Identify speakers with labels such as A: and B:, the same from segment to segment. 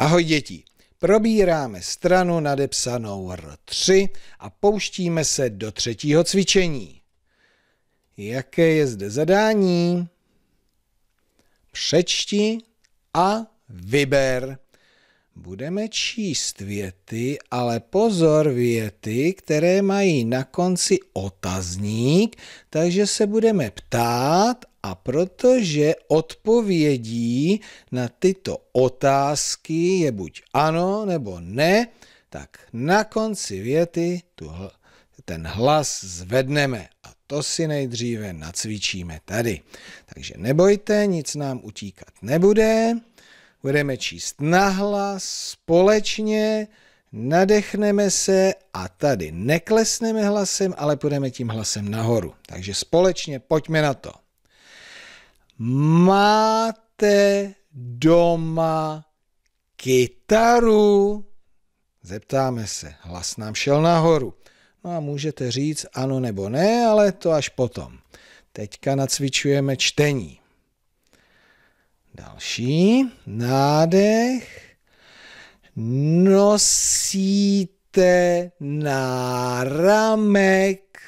A: Ahoj děti, probíráme stranu nadepsanou R3 a pouštíme se do třetího cvičení. Jaké je zde zadání? Přečti a vyber. Budeme číst věty, ale pozor věty, které mají na konci otazník, takže se budeme ptát a protože odpovědí na tyto otázky je buď ano nebo ne, tak na konci věty tu, ten hlas zvedneme a to si nejdříve nacvičíme tady. Takže nebojte, nic nám utíkat nebude. Budeme číst nahlas společně, nadechneme se a tady neklesneme hlasem, ale půjdeme tím hlasem nahoru. Takže společně pojďme na to. Máte doma kytaru? Zeptáme se. Hlas nám šel nahoru. No a můžete říct ano nebo ne, ale to až potom. Teďka nacvičujeme čtení. Další nádech. Nosíte na ramek?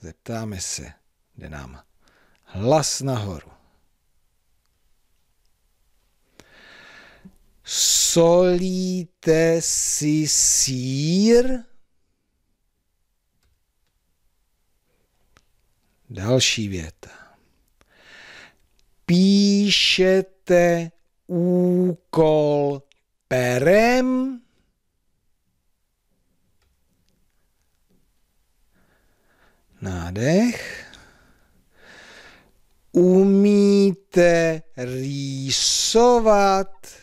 A: Zeptáme se, jde nám hlas nahoru. Solíte si sír? Další věta. Píšete úkol perem? Nádech. Umíte rýsovat?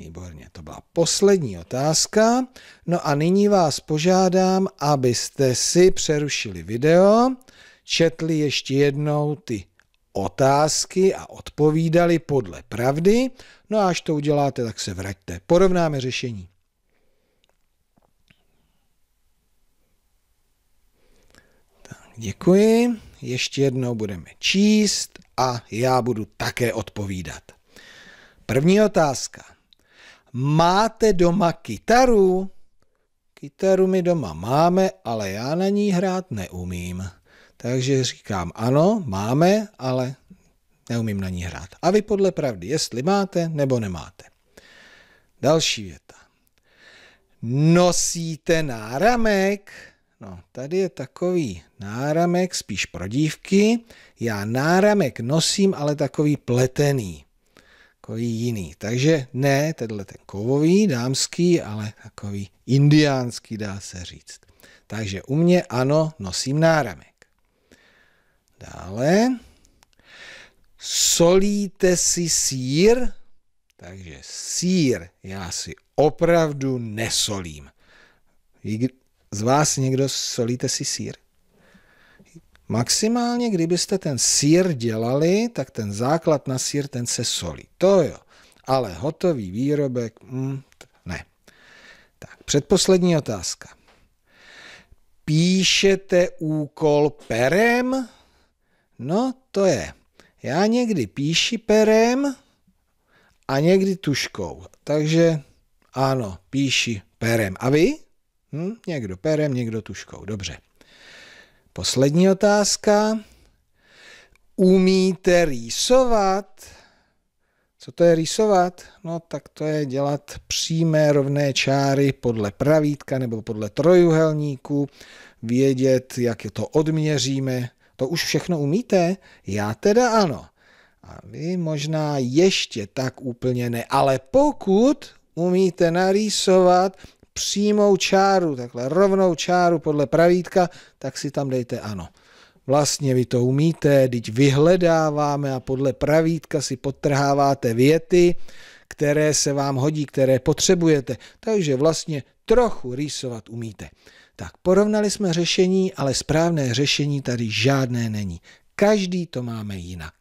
A: Výborně, to byla poslední otázka. No a nyní vás požádám, abyste si přerušili video, četli ještě jednou ty otázky a odpovídali podle pravdy. No a až to uděláte, tak se vraťte. Porovnáme řešení. Tak, děkuji. Ještě jednou budeme číst a já budu také odpovídat. První otázka. Máte doma kytaru? Kytaru my doma máme, ale já na ní hrát neumím. Takže říkám ano, máme, ale neumím na ní hrát. A vy podle pravdy, jestli máte nebo nemáte. Další věta. Nosíte náramek? No, tady je takový náramek spíš pro dívky. Já náramek nosím, ale takový pletený takový jiný. Takže ne tenhle ten kovový, dámský, ale takový indiánský, dá se říct. Takže u mě ano, nosím náramek. Dále. Solíte si sír? Takže sír já si opravdu nesolím. Z vás někdo solíte si sír? Maximálně, kdybyste ten sír dělali, tak ten základ na sír, ten se solí. To jo. Ale hotový výrobek, mm, ne. Tak, předposlední otázka. Píšete úkol perem? No, to je. Já někdy píši perem a někdy tuškou. Takže ano, píši perem. A vy? Hm? Někdo perem, někdo tuškou. Dobře. Poslední otázka. Umíte rýsovat? Co to je rýsovat? No tak to je dělat přímé rovné čáry podle pravítka nebo podle trojuhelníku, vědět, jak to odměříme. To už všechno umíte? Já teda ano. A vy možná ještě tak úplně ne, ale pokud umíte narýsovat, přímou čáru, takhle rovnou čáru podle pravítka, tak si tam dejte ano. Vlastně vy to umíte, teď vyhledáváme a podle pravítka si podtrháváte věty, které se vám hodí, které potřebujete. Takže vlastně trochu rýsovat umíte. Tak porovnali jsme řešení, ale správné řešení tady žádné není. Každý to máme jinak.